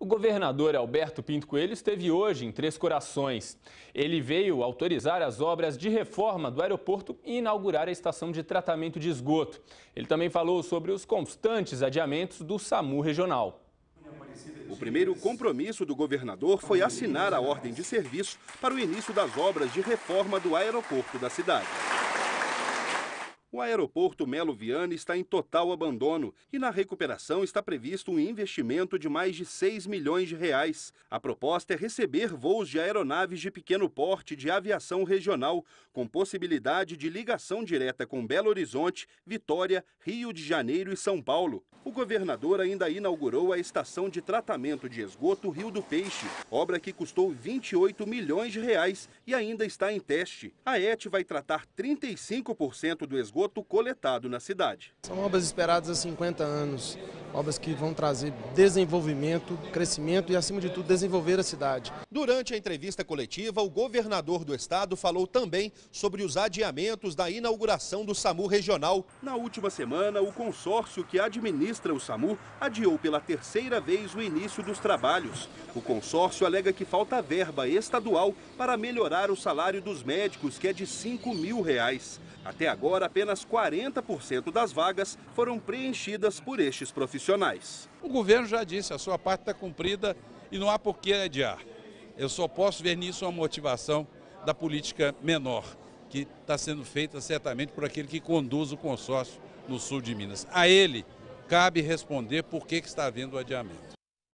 O governador Alberto Pinto Coelho esteve hoje em Três Corações. Ele veio autorizar as obras de reforma do aeroporto e inaugurar a estação de tratamento de esgoto. Ele também falou sobre os constantes adiamentos do SAMU regional. O primeiro compromisso do governador foi assinar a ordem de serviço para o início das obras de reforma do aeroporto da cidade. O aeroporto Melo Viana está em total abandono e na recuperação está previsto um investimento de mais de 6 milhões de reais. A proposta é receber voos de aeronaves de pequeno porte de aviação regional, com possibilidade de ligação direta com Belo Horizonte, Vitória, Rio de Janeiro e São Paulo. O governador ainda inaugurou a estação de tratamento de esgoto Rio do Peixe, obra que custou 28 milhões de reais e ainda está em teste. A ET vai tratar 35% do esgoto coletado na cidade. São obras esperadas há 50 anos obras que vão trazer desenvolvimento, crescimento e, acima de tudo, desenvolver a cidade. Durante a entrevista coletiva, o governador do estado falou também sobre os adiamentos da inauguração do SAMU regional. Na última semana, o consórcio que administra o SAMU adiou pela terceira vez o início dos trabalhos. O consórcio alega que falta verba estadual para melhorar o salário dos médicos, que é de 5 mil reais. Até agora, apenas 40% das vagas foram preenchidas por estes profissionais profissionais. O governo já disse, a sua parte está cumprida e não há por que adiar. Eu só posso ver nisso uma motivação da política menor, que está sendo feita certamente por aquele que conduz o consórcio no sul de Minas. A ele cabe responder por que, que está havendo o adiamento.